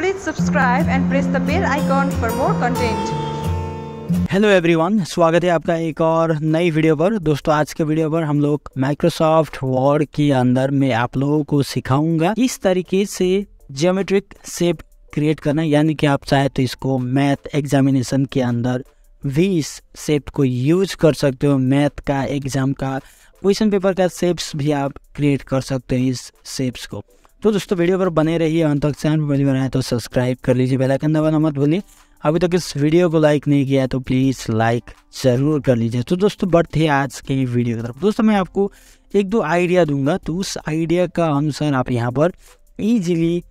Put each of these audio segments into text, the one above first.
Please subscribe and press the bell icon for more content. Hello everyone स्वागत है आपका एक और नई वीडियो पर दोस्तों आज के वीडियो पर हम लोग माइक्रोसॉफ्ट वर्ड के अंदर मैं आप लोगों को सिखाऊंगा इस तरीके से जियोमेट्रिक शेप क्रिएट करना यानी कि आप चाहे तो इसको मैथ एग्जामिनेशन के अंदर भी इस शेप को यूज कर सकते हो मैथ का एग्जाम का क्वेश्चन पेपर का शेप्स भी आप क्रिएट कर सकते हो इस शेप्स को तो दोस्तों वीडियो पर बने रहिए अंत तक चैनल पर बनाए तो सब्सक्राइब कर लीजिए बेलाइकन दबाना मत भूलिए अभी तक इस वीडियो को लाइक नहीं किया है तो प्लीज़ लाइक ज़रूर कर लीजिए तो दोस्तों बढ़ते हैं आज के वीडियो की तरफ दोस्तों मैं आपको एक दो आइडिया दूंगा तो उस आइडिया का अनुसार आप यहाँ पर ईजिली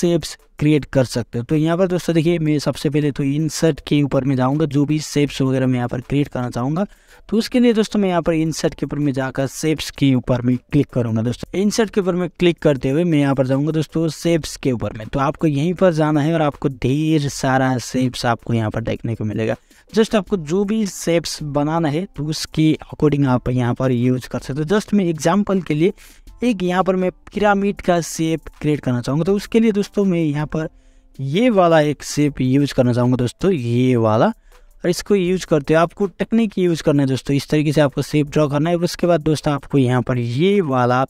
सेप्स क्रिएट कर सकते हो तो यहाँ पर दोस्तों देखिए मैं सबसे पहले तो इंसर्ट के ऊपर में जाऊँगा जो भी सेप्स वगैरह मैं यहाँ पर क्रिएट करना चाहूँगा तो उसके लिए दोस्तों मैं यहाँ पर इंसर्ट के ऊपर में जाकर सेप्स के ऊपर में क्लिक करूँगा दोस्तों इंसर्ट के ऊपर में क्लिक करते हुए मैं यहाँ पर जाऊँगा दोस्तों सेप्स के ऊपर में तो आपको यहीं पर जाना है और आपको ढेर सारा सेप्स आपको यहाँ पर देखने को मिलेगा जस्ट आपको जो भी सेप्स बनाना है तो उसके अकॉर्डिंग आप यहाँ पर यूज कर सकते हो जस्ट मैं एग्जाम्पल के लिए एक यहाँ पर मैं पिरामिड का सेप क्रिएट करना चाहूँगा तो उसके लिए दोस्तों मैं यहाँ पर ये वाला एक सेप यूज करना चाहूँगा दोस्तों ये वाला और इसको यूज करते हो आपको टेक्निक यूज करना है दोस्तों इस तरीके से आपको सेप ड्रॉ करना है और उसके बाद दोस्तों आपको यहाँ पर ये वाला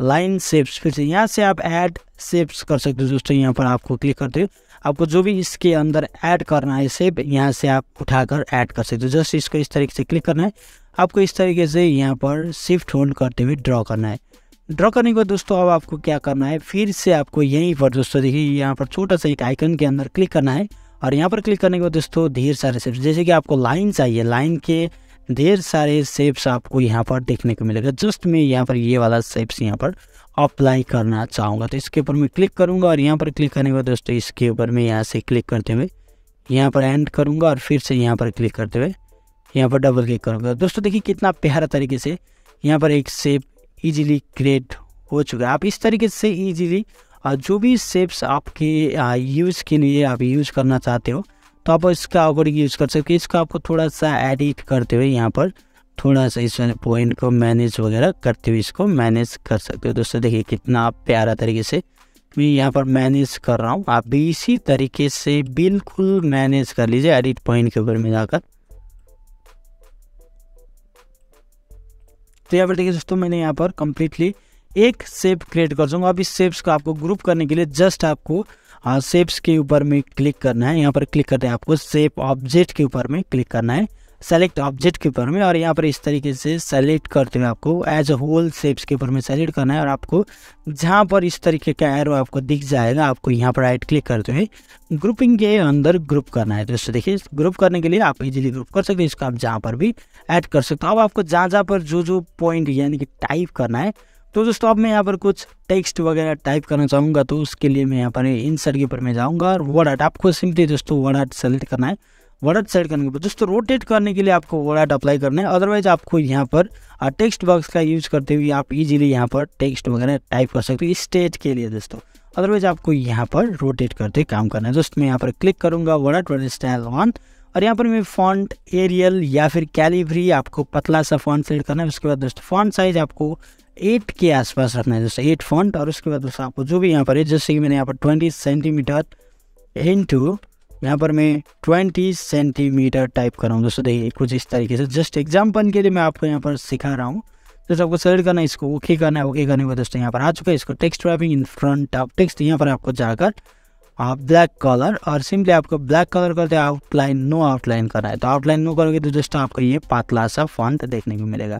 लाइन सेप्स फिर से यहाँ से आप ऐड सेप्स कर सकते हो दोस्तों यहाँ पर आपको क्लिक करते हो आपको जो भी इसके अंदर ऐड करना है सेप यहाँ से आप उठाकर ऐड कर सकते हो जस्ट इसको इस तरीके से क्लिक करना है आपको इस तरीके से यहाँ पर शिफ्ट होल्ड करते हुए ड्रॉ करना है ड्रॉ करने के बाद दोस्तों अब आपको क्या करना है फिर से आपको यहीं पर दोस्तों देखिए यहाँ पर छोटा सा एक आइकन के अंदर क्लिक करना है और यहाँ पर क्लिक करने के बाद दोस्तों ढेर सारे शेप्स जैसे कि आपको लाइन चाहिए लाइन के ढेर सारे सेप्स आपको यहाँ पर देखने को मिलेगा जस्ट मैं यहाँ पर ये वाला सेप्स यहाँ पर अप्लाई करना चाहूँगा तो इसके ऊपर मैं क्लिक करूँगा और यहाँ पर क्लिक करने के बाद दोस्तों इसके ऊपर मैं यहाँ से क्लिक करते हुए यहाँ पर एंड करूँगा और फिर से यहाँ पर क्लिक करते हुए यहाँ पर डबल क्लिक करूँगा दोस्तों देखिए कितना प्यारा तरीके से यहाँ पर एक शेप ईजिली क्रिएट हो चुका है आप इस तरीके से ईजिली जो भी सेप्स आपके यूज़ के लिए आप यूज़ करना चाहते हो तो आप इसका अगर यूज़ कर सकते हो इसको आपको थोड़ा सा एडिट करते हुए यहाँ पर थोड़ा सा इस पॉइंट को मैनेज वगैरह करते हुए इसको मैनेज कर सकते हो दोस्तों देखिए कितना प्यारा तरीके से मैं यहाँ पर मैनेज कर रहा हूँ आप भी इसी तरीके से बिल्कुल मैनेज कर लीजिए एडिट पॉइंट के ऊपर में जाकर तो यहाँ पर देखिए दोस्तों मैंने यहाँ पर कम्प्लीटली एक सेप क्रिएट कर दूँगा अब इस सेप्स को आपको ग्रुप करने के लिए जस्ट आपको सेप्स के ऊपर में क्लिक करना है यहाँ पर क्लिक करते हैं आपको सेप ऑब्जेक्ट के ऊपर में क्लिक करना है सेलेक्ट ऑब्जेक्ट के ऊपर में और यहाँ पर इस तरीके से सेलेक्ट करते हुए आपको एज अ होल सेप्स के ऊपर में सेलेक्ट करना है और आपको जहाँ पर इस तरीके का एरो आपको दिख जाएगा आपको यहाँ पर राइट क्लिक करते हुए ग्रुपिंग के अंदर ग्रुप करना है दोस्तों देखिए ग्रुप करने के लिए आप इजीली ग्रुप कर सकते हैं इसको आप जहाँ पर भी ऐड कर सकते हो अब आपको जहाँ जहाँ पर जो जो पॉइंट यानी कि टाइप करना है तो दोस्तों अब मैं यहाँ पर कुछ टेक्स्ट वगैरह टाइप करना चाहूँगा तो उसके लिए मैं यहाँ पर इंसर्ट के ऊपर मैं जाऊँगा और वर्ड आर्ट आपको सिंपली दोस्तों वर्ड आर्ट सेलेक्ट करना है वर्ड आर्ट सेलेक्ट करने के बाद दोस्तों रोटेट करने के लिए आपको वर्ड आर्ट अप्लाई करना है अदरवाइज आपको यहाँ पर टेक्स्ट बॉक्स का यूज़ करते हुए आप इजिली यहाँ पर टेक्स्ट वगैरह टाइप कर सकते हो स्टेट के लिए दोस्तों अदरवाइज आपको यहाँ पर रोटेट करते काम करना है दोस्तों मैं यहाँ पर क्लिक करूँगा word art word style one और यहाँ पर मैं फॉन्ट एरियल या फिर कैलिवरी आपको पतला सा फॉन्ट सेलेक्ट करना है उसके बाद दोस्तों फॉन्ट साइज आपको एट के आसपास रखना है जैसे एट फॉन्ट और उसके बाद दोस्तों आपको जो भी यहाँ पर है जैसे कि मैंने यहाँ पर ट्वेंटी सेंटीमीटर इन टू यहाँ पर मैं ट्वेंटी सेंटीमीटर टाइप कर रहा हूँ दोस्तों देखिए कुछ इस तरीके से जस्ट एग्जाम्पल के लिए मैं आपको यहाँ पर सिखा रहा हूँ दोस्तों आपको सेलेक्ट करना है इसको ओके करना है ओके करने के दोस्तों यहाँ पर आ चुका है इसको text driving in front of text यहाँ पर आपको जाकर आप ब्लैक कलर और सिंपली आपको ब्लैक कलर करते हैं आउटलाइन नो आउटलाइन करना है तो आउटलाइन नो करोगे तो जस्ट आपको ये पातला सा फॉन्ट देखने को मिलेगा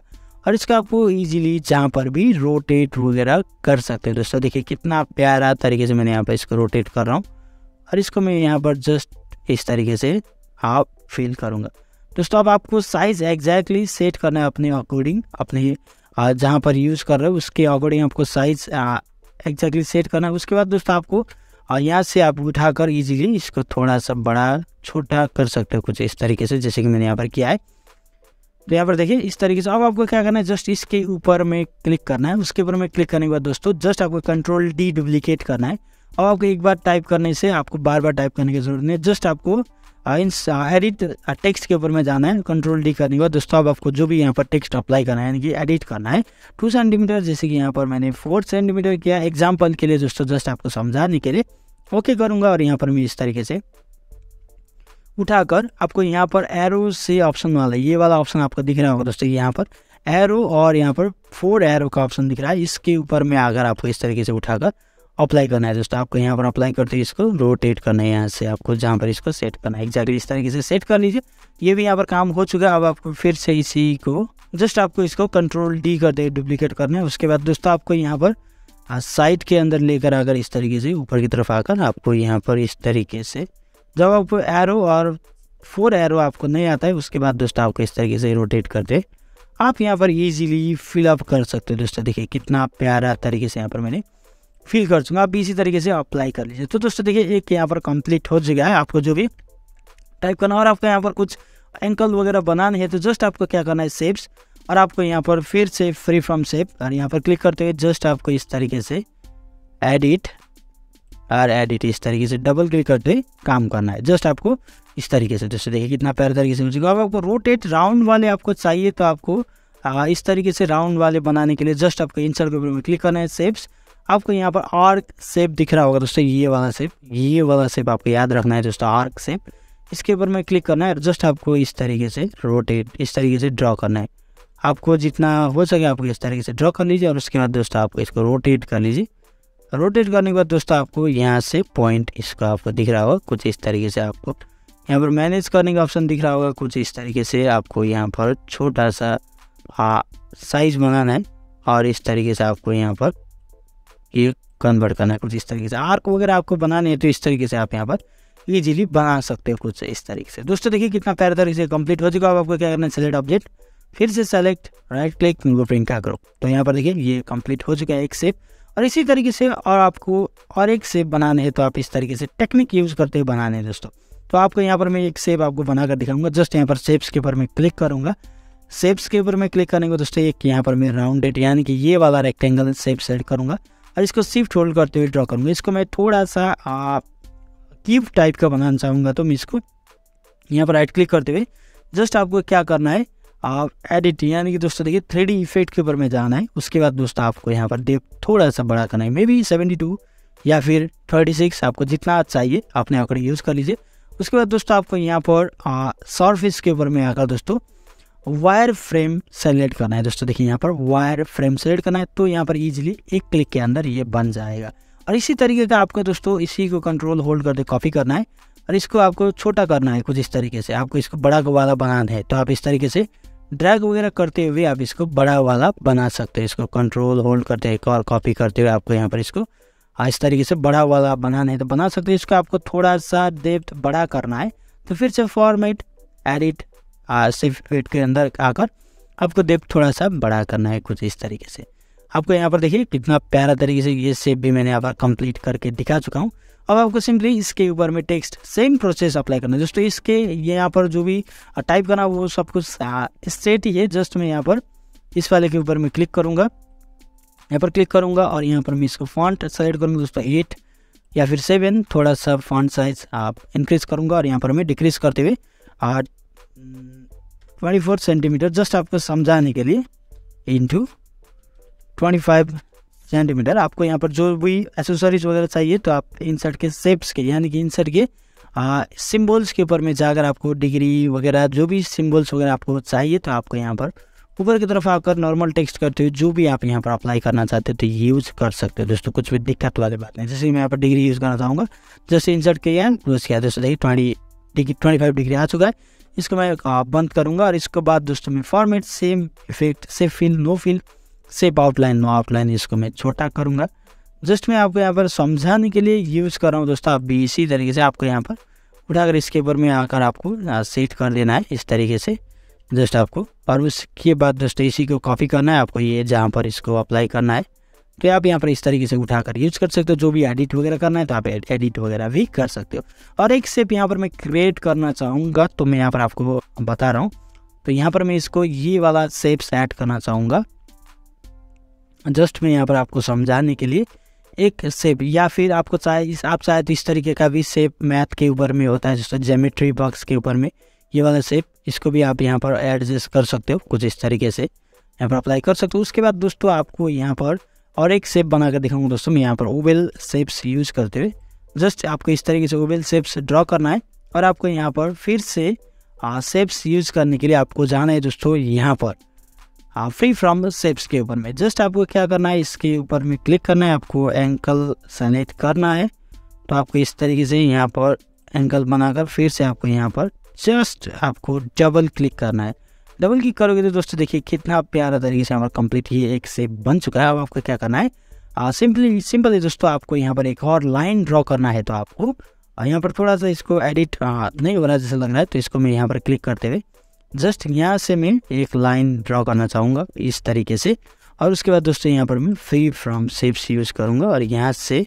और इसको आपको ईजिली जहाँ पर भी रोटेट वगैरह कर सकते हैं दोस्तों देखिए कितना प्यारा तरीके से मैंने यहाँ पर इसको रोटेट कर रहा हूँ और इसको मैं यहाँ पर जस्ट इस तरीके से आप फील करूँगा दोस्तों अब आपको साइज़ एग्जैक्टली सेट करना है अपने अकॉर्डिंग अपने जहाँ पर यूज़ कर रहे हो उसके अकॉर्डिंग आपको साइज़ एग्जैक्टली सेट करना है उसके बाद दोस्तों आपको और यहाँ से आप उठाकर इजीली इसको थोड़ा सा बड़ा छोटा कर सकते हो कुछ इस तरीके से जैसे कि मैंने यहाँ पर किया है तो यहाँ पर देखिए इस तरीके से अब आपको क्या करना है जस्ट इसके ऊपर में क्लिक करना है उसके ऊपर में क्लिक करने के बाद दोस्तों जस्ट आपको कंट्रोल डी डुप्लीकेट करना है अब आपको एक बार टाइप करने से आपको बार बार टाइप करने की जरूरत नहीं है जस्ट आपको इन एडिट टेक्स्ट के ऊपर में जाना है कंट्रोल डी करने के बाद दोस्तों अब आपको जो भी यहाँ पर टेक्स्ट अप्लाई करना है यानी कि एडिट करना है टू सेंटीमीटर जैसे कि यहाँ पर मैंने फोर सेंटीमीटर किया एग्जाम्पल के लिए दोस्तों जस्ट आपको समझाने के लिए ओके करूँगा और यहाँ पर मैं इस तरीके से उठाकर आपको यहाँ पर एरो से ऑप्शन वाला ये वाला ऑप्शन आपको दिख रहा होगा दोस्तों यहाँ पर एरो और यहाँ पर फोर एरो का ऑप्शन दिख रहा है इसके ऊपर में आकर आपको इस तरीके से उठाकर अप्लाई करना है दोस्तों आपको यहाँ पर अप्लाई करते हुए इसको रोटेट करना है यहाँ से आपको जहाँ पर इसको सेट करना है एग्जैक्टली इस तरीके से सेट कर लीजिए ये भी यहाँ पर काम हो चुका है अब आपको फिर से इसी को जस्ट आपको इसको कंट्रोल डी कर दे डुप्लीकेट करना है उसके बाद दोस्तों आपको यहाँ पर साइड के अंदर लेकर आकर इस तरीके से ऊपर की तरफ आकर आपको यहाँ पर इस तरीके से जब आप एरो और फोर एरो आपको नहीं आता है उसके बाद दोस्तों आपको इस तरीके से रोटेट कर दे आप यहाँ पर इजीली फिलअप कर सकते हो दोस्तों देखिए कितना प्यारा तरीके से यहाँ पर मैंने फिल कर चुका आप इसी तरीके से अप्लाई कर लीजिए तो दोस्तों देखिए एक यहाँ पर कंप्लीट हो चुका है आपको जो भी टाइप करना और आपको यहाँ पर कुछ एंकल वगैरह बनाना है तो जस्ट आपको क्या करना है सेप्स और आपको यहाँ पर फिर से फ्री फ्रॉम सेप और यहाँ पर क्लिक करते हुए जस्ट आपको इस तरीके से एडिट आर एडिट इस तरीके से डबल क्लिक करते काम करना है जस्ट आपको इस तरीके से जैसे देखिए कितना प्यारे तरीके से मिल अब आपको रोटेट राउंड वाले आपको चाहिए तो आपको आ, इस तरीके से राउंड वाले बनाने के लिए जस्ट आपको के ऊपर में क्लिक करना है सेप्स आपको यहाँ पर आर्क सेप दिख रहा होगा दोस्तों ये वाला सेप ये वाला सेप आपको याद रखना है दोस्तों आर्क सेप इसके ऊपर में क्लिक करना है और जस्ट आपको इस तरीके से रोटेट इस तरीके से ड्रॉ करना है आपको जितना हो सके आपको इस तरीके से ड्रॉ कर लीजिए और उसके बाद दोस्तों आपको इसको रोटेट कर लीजिए रोटेट करने के बाद दोस्तों आपको यहाँ से पॉइंट इसका आपको दिख रहा होगा कुछ इस तरीके से आपको यहाँ पर मैनेज करने का ऑप्शन दिख रहा होगा कुछ इस तरीके से आपको यहाँ पर छोटा सा साइज बनाना है और इस तरीके से आपको यहाँ पर ये कन्वर्ट करना है कुछ इस तरीके से आर्क वगैरह आपको बनाने है तो इस तरीके से आप यहाँ पर ईजिली बना सकते हो कुछ इस तरीके से दोस्तों देखिए कितना पैर तरीके से कम्प्लीट हो चुका है आपको क्या करना है सेलेक्ट ऑब्जेक्ट फिर से select right click finger print का करो तो यहाँ पर देखिए ये कम्प्लीट हो चुका है एक सेप और इसी तरीके से और आपको और एक सेब बनाने हैं तो आप इस तरीके से टेक्निक यूज़ करते हुए बनाने हैं दोस्तों तो आपको यहाँ पर मैं एक सेब आपको बनाकर दिखाऊंगा जस्ट यहाँ पर सेब्स के ऊपर मैं क्लिक करूँगा सेप्स के ऊपर मैं क्लिक करने को दोस्तों एक यहाँ पर मैं राउंडेड यानी कि ये वाला रेक्टेंगल सेप सेट करूँगा और इसको सिफ्ट होल्ड करते हुए ड्रॉ करूँगा इसको मैं थोड़ा सा क्यूब टाइप का बनाना चाहूँगा तो मैं इसको यहाँ पर राइट क्लिक करते हुए जस्ट आपको क्या करना है आप एडिट यानी कि दोस्तों देखिए थ्री डी इफेक्ट के ऊपर में जाना है उसके बाद दोस्तों आपको यहाँ पर डेप थोड़ा सा बड़ा करना है मे बी सेवेंटी टू या फिर थर्टी सिक्स आपको जितना अच्छा चाहिए अपने आंकड़े यूज़ कर लीजिए उसके बाद दोस्तों आपको यहाँ पर सरफेस के ऊपर में आकर दोस्तों वायर फ्रेम सेलेक्ट करना है दोस्तों देखिए यहाँ पर वायर फ्रेम सेलेक्ट करना है तो यहाँ पर ईजिली एक क्लिक के अंदर ये बन जाएगा और इसी तरीके का आपको दोस्तों इसी को कंट्रोल होल्ड करके कॉपी करना है और इसको आपको छोटा करना है कुछ इस तरीके से आपको इसको बड़ा वाला बनाना है तो आप इस तरीके से ड्रैग वगैरह करते हुए आप इसको बड़ा वाला बना सकते हैं इसको कंट्रोल होल्ड करते एक और कॉपी करते हुए आपको यहाँ पर इसको हाँ, इस तरीके से बड़ा वाला बनाना है तो बना सकते इसको आपको थोड़ा सा डेप्थ बड़ा करना है तो फिर से फॉर्मेट एडिट सिर्फ के अंदर आकर आपको डेप्थ थोड़ा सा बड़ा करना है कुछ इस तरीके से आपको यहाँ पर देखिए कितना प्यारा तरीके से ये सेप भी मैंने यहाँ पर कंप्लीट करके दिखा चुका हूँ अब आपको सिंपली इसके ऊपर में टेक्स्ट सेम प्रोसेस अप्लाई करना है जस्ट इसके ये यहाँ पर जो भी टाइप uh, करना वो सब कुछ स्ट्रेट uh, ही है जस्ट मैं यहाँ पर इस वाले के ऊपर मैं क्लिक करूँगा यहाँ पर क्लिक करूँगा और यहाँ पर मैं इसको फॉन्ट सेलेक्ट करूँगा दोस्तों एट या फिर सेवन थोड़ा सा फॉन्ट साइज आप इंक्रीज करूँगा और यहाँ पर मैं डिक्रीज करते हुए आठ ट्वेंटी फोर सेंटीमीटर जस्ट आपको समझाने के लिए इन ट्वेंटी फाइव सेंटीमीटर आपको यहाँ पर जो भी एसेसरीज वगैरह चाहिए तो आप इंसर्ट के शेप्स के यानी कि इंसर्ट के सिम्बल्स के ऊपर में जाकर आपको डिग्री वगैरह जो भी सिम्बल्स वगैरह आपको चाहिए तो आपको यहाँ पर ऊपर की तरफ आकर नॉर्मल टेक्स्ट करते हुए जो भी आप यहाँ पर अप्लाई करना चाहते हो तो यूज़ कर सकते हो दोस्तों कुछ भी दिक्कत वाली बात नहीं जैसे मैं यहाँ पर डिग्री यूज़ करना चाहूँगा जैसे इंसर्ट किया है क्लोज किया दोस्तों देखिए twenty degree twenty five degree आ चुका है इसको मैं बंद करूँगा और इसके बाद दोस्तों में format shape effect shape fill no fill shape outline no outline इसको मैं छोटा करूँगा जस्ट मैं आपको यहाँ पर समझाने के लिए यूज़ कर रहा हूँ दोस्तों आप भी इसी तरीके से आपको यहाँ पर उठाकर इसके ऊपर में आकर आपको सेट कर देना है इस तरीके से जस्ट आपको और उसके बाद दोस्तों इसी को कॉपी करना है आपको ये जहाँ पर इसको अप्लाई करना है तो आप यहाँ पर इस तरीके से उठाकर यूज़ कर सकते हो जो भी एडिट वगैरह करना है तो आप एडिट वगैरह भी कर सकते हो और एक सेप यहाँ पर मैं क्रिएट करना चाहूँगा तो मैं यहाँ पर आपको बता रहा हूँ तो यहाँ पर मैं इसको ये वाला सेप्स ऐड करना चाहूँगा जस्ट मैं यहाँ पर आपको समझाने के लिए एक सेप या फिर आपको चाहे इस आप शायद तो इस तरीके का भी सेप मैथ के ऊपर में होता है जैसे जेमेट्री बॉक्स के ऊपर में ये वाला सेप इसको भी आप यहाँ पर एडजस्ट कर सकते हो कुछ इस तरीके से यहाँ पर अप्लाई कर सकते हो उसके बाद दोस्तों आपको यहाँ पर और एक सेप बना कर दिखाऊँगा दोस्तों मैं यहाँ पर ओवेल सेप्स यूज करते हुए जस्ट आपको इस तरीके से ओवेल सेप्स ड्रॉ करना है और आपको यहाँ पर फिर से सेप्स यूज करने के लिए आपको जाना है दोस्तों यहाँ पर फ्री फ्रॉम सेप्स के ऊपर में जस्ट आपको क्या करना है इसके ऊपर में क्लिक करना है आपको एंकल सेलेक्ट करना है तो आपको इस तरीके से यहाँ पर एंकल बनाकर फिर से आपको यहाँ पर जस्ट आपको डबल क्लिक करना है डबल क्लिक करोगे तो दोस्तों देखिए कितना प्यारा तरीके से हमारा कंप्लीट ये एक सेप बन चुका है अब आपको क्या करना है सिंपली सिंपली दोस्तों आपको यहाँ पर एक और लाइन ड्रॉ करना है तो आपको यहाँ पर थोड़ा सा इसको एडिट नहीं हो रहा जैसे लग रहा है तो इसको मैं यहाँ पर क्लिक करते हुए जस्ट यहाँ से मैं एक लाइन ड्रॉ करना चाहूँगा इस तरीके से और उसके बाद दोस्तों यहाँ पर मैं फ्री फ्रॉम सेप्स यूज़ करूँगा और यहाँ से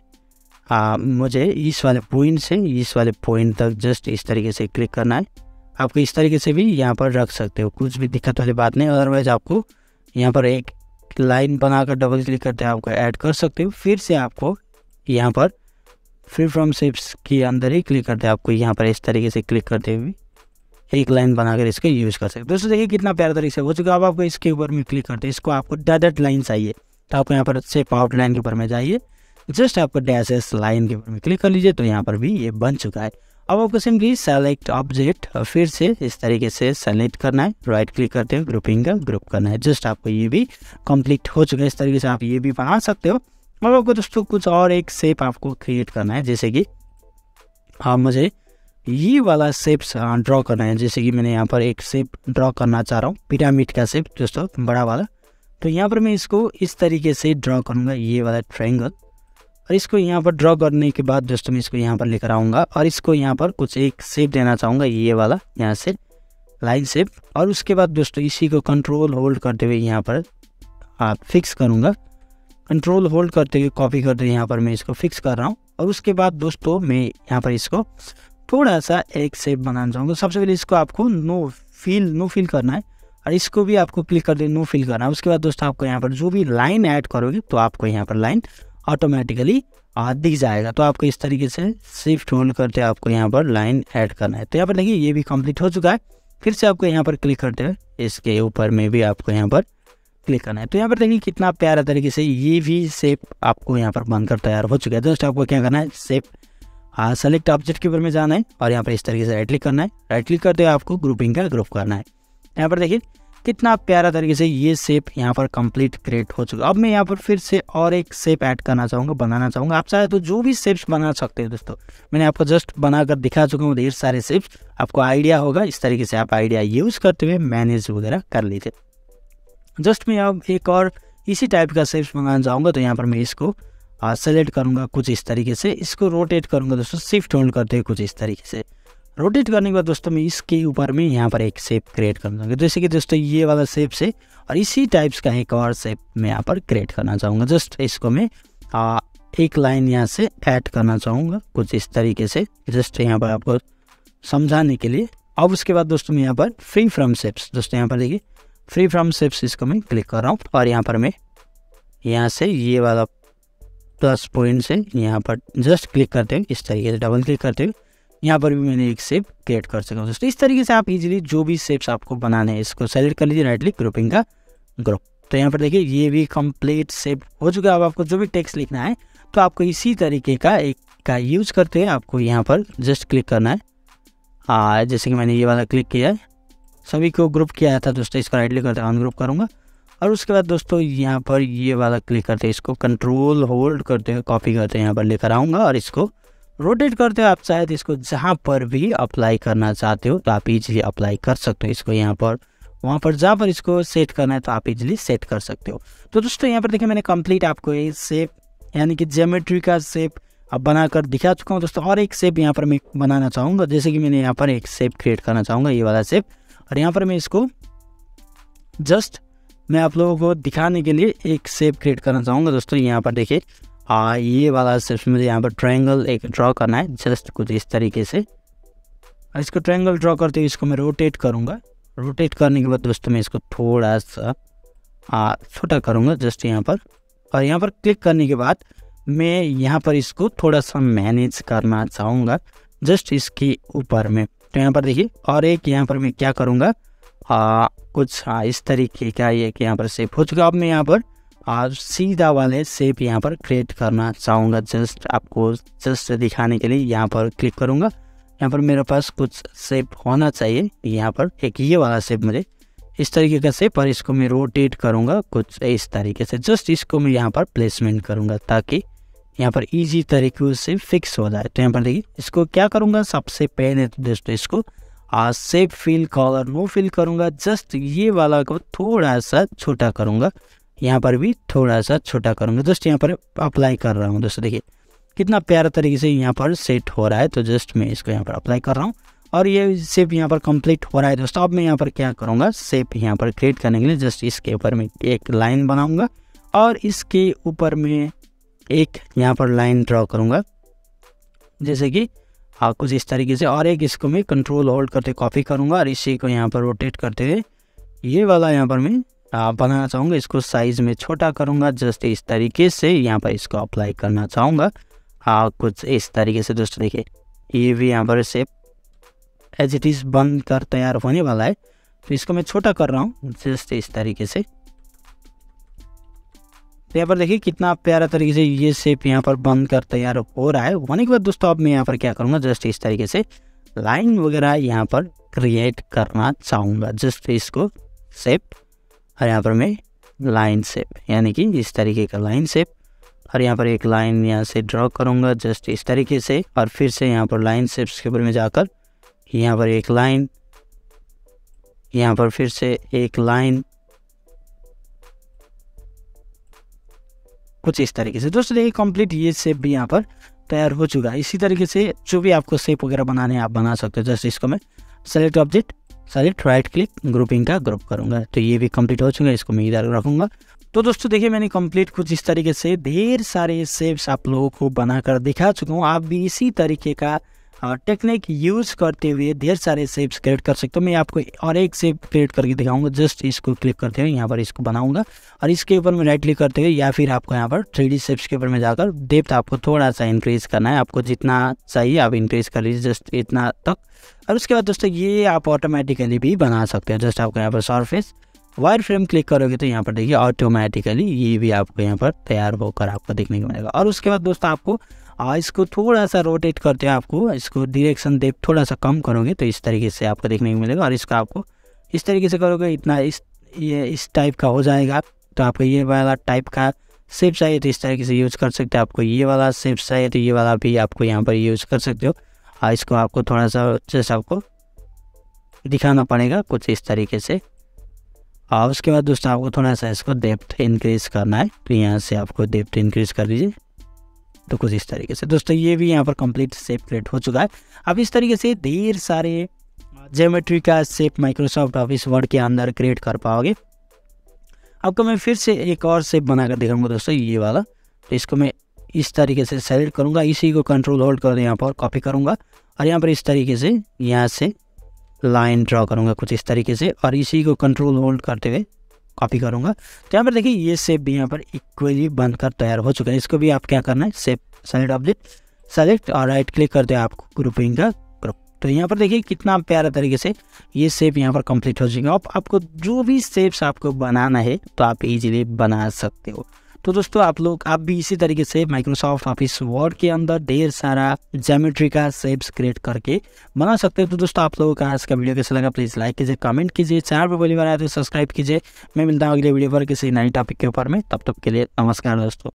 आ, मुझे इस वाले पॉइंट से इस वाले पॉइंट तक जस्ट इस तरीके से क्लिक करना है आपको इस तरीके से भी यहाँ पर रख सकते हो कुछ भी दिक्कत वाली बात नहीं अदरवाइज आपको यहाँ पर एक लाइन बनाकर डबल क्लिक करते हैं आपको ऐड कर सकते हो फिर से आपको यहाँ पर फ्री फ्रॉम सेप्स के अंदर ही क्लिक करते हैं आपको यहाँ पर इस तरीके से क्लिक करते हुए एक लाइन बनाकर इसका यूज़ कर सकते हो दोस्तों देखिए कितना प्यारा तरीके से हो चुका अब आपको इसके ऊपर में क्लिक करते हैं इसको आपको डायरेक्ट लाइन चाहिए तो आपको यहाँ पर सिर्फ आउट लाइन के ऊपर में जाइए जस्ट आपको डैश एस लाइन के ऊपर में क्लिक कर लीजिए तो यहाँ पर भी ये बन चुका है अब आपको सिंपली सेलेक्ट ऑब्जेक्ट और फिर से इस तरीके से सेलेक्ट करना है राइट क्लिक करते हो ग्रुपिंग का ग्रुप करना है जस्ट आपको ये भी कंप्लीट हो चुका है इस तरीके से आप ये भी बना सकते हो अब आपको दोस्तों कुछ और एक शेप आपको क्रिएट करना है जैसे कि हाँ मुझे ये वाला शेप्स ड्रॉ हाँ, करना है जैसे कि मैंने यहाँ पर एक शेप ड्रॉ करना चाह रहा हूँ पिरामिड का शेप दोस्तों बड़ा वाला तो यहाँ पर मैं इसको इस तरीके से ड्रॉ करूँगा ये वाला ट्रायंगल और इसको यहाँ पर ड्रॉ करने के बाद दोस्तों मैं इसको यहाँ पर लेकर आऊँगा और इसको यहाँ पर कुछ एक शेप देना चाहूँगा ये वाला यहाँ से लाइन शेप और उसके बाद दोस्तों इसी को कंट्रोल होल्ड करते हुए यहाँ पर आप फिक्स करूँगा कंट्रोल होल्ड करते हुए कॉपी करते हुए यहाँ पर मैं इसको फिक्स कर रहा हूँ और उसके बाद दोस्तों मैं यहाँ पर इसको थोड़ा सा एक शेप बनाना चाहूँगा सबसे पहले इसको आपको नो फील नो फील करना है और इसको भी आपको क्लिक कर दे नो फील करना है उसके बाद दोस्तों आपको यहाँ पर जो भी लाइन ऐड करोगे तो आपको यहाँ पर लाइन ऑटोमेटिकली दिख जाएगा तो आपको इस तरीके से शिफ्ट होल्ड करते आपको यहाँ पर लाइन ऐड करना है तो यहाँ पर देखिए ये भी कंप्लीट हो चुका है फिर से आपको यहाँ पर क्लिक करते हैं इसके ऊपर में भी आपको यहाँ पर क्लिक करना है तो यहाँ पर देखिए कितना प्यारा तरीके से ये भी सेप आपको यहाँ पर बनकर तैयार हो चुका है दोस्तों आपको क्या करना है सेप हाँ सेलेक्ट ऑब्जेक्ट के ऊपर में जाना है और यहाँ पर इस तरीके से राइट क्लिक करना है राइट क्लिक करते हुए आपको ग्रुपिंग का ग्रुप करना है यहाँ पर देखिए कितना प्यारा तरीके से ये शेप यहाँ पर कंप्लीट क्रिएट हो चुका अब मैं यहाँ पर फिर से और एक शेप ऐड करना चाहूँगा बनाना चाहूँगा आप चाहे तो जो भी शेप्स बना सकते हो दोस्तों मैंने आपको जस्ट बनाकर दिखा चुका हूँ ढेर सारे सेप्स आपको आइडिया होगा इस तरीके से आप आइडिया यूज़ करते हुए मैनेज वगैरह कर लीजिए जस्ट मैं अब एक और इसी टाइप का शेप्स मंगाना चाहूँगा तो यहाँ पर मैं इसको सेलेक्ट करूँगा कुछ इस तरीके से इसको रोटेट करूँगा दोस्तों शिफ्ट होल्ड करते हुए कुछ इस तरीके से रोटेट करने के बाद दोस्तों मैं इसके ऊपर में यहाँ पर एक शेप क्रिएट कर दूँगा जैसे कि दोस्तों ये वाला शेप से और इसी टाइप्स का एक और शेप मैं यहाँ पर क्रिएट करना चाहूँगा जस्ट इसको मैं आ, एक लाइन यहाँ से ऐड करना चाहूँगा कुछ इस तरीके से जस्ट यहाँ पर आपको समझाने के लिए अब उसके बाद दोस्तों मैं यहाँ पर फ्री फ्रॉम सेप्स दोस्तों यहाँ पर देखिए फ्री फ्रॉम सेप्स इसको मैं क्लिक कर रहा हूँ और यहाँ पर मैं यहाँ से ये वाला प्लस पॉइंट से यहाँ पर जस्ट क्लिक करते हैं इस तरीके से डबल क्लिक करते हैं यहाँ पर भी मैंने एक सेप क्रिएट कर हूँ दोस्तों इस तरीके से आप इजीली जो भी सेप्स आपको बनाने हैं इसको सेलेक्ट कर लीजिए राइटली ग्रुपिंग का ग्रुप तो यहाँ पर देखिए ये भी कंप्लीट सेप हो चुका है अब आपको जो भी टेक्स्ट लिखना है तो आपको इसी तरीके का एक का यूज़ करते हैं आपको यहाँ पर जस्ट क्लिक करना है आ, हाँ, जैसे कि मैंने ये वाला क्लिक किया है सभी को ग्रुप किया था दोस्तों इसका राइटली करते करते अनग्रुप करूँगा और उसके बाद दोस्तों यहाँ पर ये वाला क्लिक करते हैं इसको कंट्रोल होल्ड करते हैं कॉपी करते हैं यहाँ पर लेकर आऊँगा और इसको रोटेट करते हो आप शायद इसको जहाँ पर भी अप्लाई करना चाहते हो तो आप इजीली अप्लाई कर सकते हो इसको यहाँ पर वहाँ पर जहाँ पर इसको सेट करना है तो आप इजीली सेट कर सकते हो तो दोस्तों यहाँ पर देखिए मैंने कंप्लीट आपको ये सेप यानी कि जोमेट्री का सेप अब बनाकर दिखा चुका हूँ दोस्तों और एक सेप यहाँ पर मैं बनाना चाहूँगा जैसे कि मैंने यहाँ पर एक सेप क्रिएट करना चाहूँगा ये वाला सेप और यहाँ पर मैं इसको जस्ट मैं आप लोगों को दिखाने के लिए एक सेप क्रिएट करना चाहूँगा दोस्तों यहाँ पर देखिए ये वाला सेप्स मुझे यहाँ पर ट्रायंगल एक ड्रॉ करना है जस्ट कुछ इस तरीके से इसको ट्रायंगल ड्रॉ करते हुए इसको मैं रोटेट करूँगा रोटेट करने के बाद दोस्तों मैं इसको थोड़ा सा छोटा करूँगा जस्ट यहाँ पर और यहाँ पर क्लिक करने के बाद मैं यहाँ पर इसको थोड़ा सा मैनेज करना चाहूँगा जस्ट इसके ऊपर में तो यहाँ पर देखिए और एक यहाँ पर मैं क्या करूँगा कुछ हाँ इस तरीके का ये कि यहाँ पर सेप हो चुका अब मैं यहाँ पर और सीधा वाले सेप यहाँ पर क्रिएट करना चाहूँगा जस्ट आपको जस्ट दिखाने के लिए यहाँ पर क्लिक करूँगा यहाँ पर मेरे पास कुछ सेप होना चाहिए यहाँ पर एक ये वाला सेप मुझे इस तरीके का सेप और इसको मैं रोटेट करूँगा कुछ इस तरीके से जस्ट इसको मैं यहाँ पर प्लेसमेंट करूँगा ताकि यहाँ पर इजी तरीके से फिक्स हो जाए तो यहाँ पर देखिए इसको क्या करूँगा सबसे पहले तो दोस्तों इसको आज shape fill colour no fill करूँगा जस्ट ये वाला को थोड़ा सा छोटा करूँगा यहाँ पर भी थोड़ा सा छोटा करूँगा जस्ट यहाँ पर अप्लाई कर रहा हूँ दोस्तों देखिए कितना प्यारा तरीके से यहाँ पर सेट हो रहा है तो जस्ट मैं इसको यहाँ पर अप्लाई कर रहा हूँ और ये सेप यहाँ पर कंप्लीट हो रहा है दोस्तों अब मैं यहाँ पर क्या करूँगा सेप यहाँ पर क्रिएट करने के लिए जस्ट इसके ऊपर मैं एक लाइन बनाऊँगा और इसके ऊपर मैं एक यहाँ पर लाइन ड्रॉ करूँगा जैसे कि हाँ कुछ इस तरीके से और एक इसको मैं कंट्रोल होल्ड करते कॉपी करूँगा और इसी को यहाँ पर रोटेट करते हुए ये वाला यहाँ पर मैं हाँ, बनाना चाहूँगा इसको साइज़ में छोटा करूँगा जस्ट इस तरीके से यहाँ पर इसको अप्लाई करना चाहूँगा हाँ कुछ इस तरीके से दोस्तों देखिए ये भी यहाँ पर सेप एज इट इज़ बंद कर तैयार होने वाला है तो इसको मैं छोटा कर रहा हूँ जस्ट इस तरीके से तो यहाँ पर देखिए कितना प्यारा तरीके से ये शेप यहाँ पर बंद कर तैयार हो रहा है होने के बाद दोस्तों अब मैं यहाँ पर क्या करूँगा जस्ट इस तरीके से लाइन वगैरह यहाँ पर क्रिएट करना चाहूँगा जस्ट इसको शेप और यहाँ पर मैं लाइन शेप यानी कि इस तरीके का लाइन शेप और यहाँ पर एक लाइन यहाँ से ड्रॉ करूँगा जस्ट इस तरीके से और फिर से यहाँ पर लाइन शेप्स के ऊपर में जाकर यहाँ पर एक लाइन यहाँ पर फिर से एक लाइन कुछ इस तरीके से दोस्तों देखिए कंप्लीट ये शेप भी यहाँ पर तैयार हो चुका है इसी तरीके से जो भी आपको शेप वगैरह बनाने आप बना सकते हो जस्ट इसको मैं select object select right click grouping का ग्रुप करूँगा तो ये भी कंप्लीट हो चुका है इसको मैं इधर रखूँगा तो दोस्तों देखिए मैंने कंप्लीट कुछ इस तरीके से ढेर सारे शेप्स आप लोगों को बनाकर दिखा चुका हूँ आप भी इसी तरीके का टेक्निक हाँ, यूज़ करते हुए ढेर सारे सेप्स क्रिएट कर सकते हो मैं आपको और एक सेप क्रिएट करके दिखाऊंगा जस्ट इसको क्लिक करते हुए यहाँ पर इसको बनाऊंगा और इसके ऊपर मैं राइट क्लिक करते हुए या फिर आपको यहाँ पर थ्री डी के ऊपर में जाकर डेप्थ आपको थोड़ा सा इंक्रीज़ करना है आपको जितना चाहिए आप इंक्रीज़ कर लीजिए जस्ट इतना तक और उसके बाद दोस्तों ये आप ऑटोमेटिकली भी बना सकते हो जस्ट आपको यहाँ पर सरफेस वायर फ्रेम क्लिक करोगे तो यहाँ पर देखिए ऑटोमेटिकली ये भी आपको यहाँ पर तैयार होकर आपको देखने को मिलेगा और उसके बाद दोस्तों आपको और इसको थोड़ा सा रोटेट करते हैं आपको इसको डिरेक्शन देख थोड़ा सा कम करोगे तो इस तरीके से आपको देखने को मिलेगा और इसका आपको इस तरीके से करोगे इतना इस ये इस टाइप का हो जाएगा तो आपको ये वाला टाइप का सेप चाहिए तो इस तरीके से यूज़ कर सकते हो आपको ये वाला सेप चाहिए तो ये वाला भी आपको यहाँ पर यूज़ कर सकते हो और इसको आपको थोड़ा सा जैसे आपको दिखाना पड़ेगा कुछ इस तरीके से और उसके बाद दोस्तों आपको थोड़ा सा इसको डेप्थ इंक्रीज़ करना है तो यहाँ से आपको डेप्थ इंक्रीज़ कर दीजिए तो कुछ इस तरीके से दोस्तों ये भी यहाँ पर कंप्लीट सेप क्रिएट हो चुका है अब इस तरीके से ढेर सारे जियोमेट्री का सेप माइक्रोसॉफ्ट ऑफिस वर्ड के अंदर क्रिएट कर पाओगे आपको मैं फिर से एक और सेप बनाकर दिखाऊंगा दोस्तों ये वाला तो इसको मैं इस तरीके से सेलेक्ट करूँगा इसी को कंट्रोल होल्ड कर यहाँ पर कॉपी करूँगा और यहाँ पर इस तरीके से यहाँ से लाइन ड्रॉ करूँगा कुछ इस तरीके से और इसी को कंट्रोल होल्ड करते हुए कॉपी करूँगा तो यहाँ पर देखिए ये सेप भी यहाँ पर इक्वली बनकर तैयार हो चुका है इसको भी आप क्या करना है सेप सेलेक्ट ऑब्जेक्ट सेलेक्ट और राइट क्लिक करते दे आपको ग्रुपिंग का ग्रुप तो यहाँ पर देखिए कितना प्यारा तरीके से ये सेप यहाँ पर कंप्लीट हो चुकी है आप, आपको जो भी सेप्स आपको बनाना है तो आप इजीली बना सकते हो तो दोस्तों आप लोग आप भी इसी तरीके से माइक्रोसॉफ्ट ऑफिस वर्ड के अंदर ढेर सारा जोमेट्री का सेप्स क्रिएट करके बना सकते हो तो दोस्तों आप लोगों का आज का वीडियो कैसा लगा प्लीज़ लाइक कीजिए कमेंट कीजिए चैनल पर पहली बार आए तो सब्सक्राइब कीजिए मैं मिलता हूँ अगले वीडियो पर किसी नए टॉपिक के ऊपर में तब तक के लिए नमस्कार दोस्तों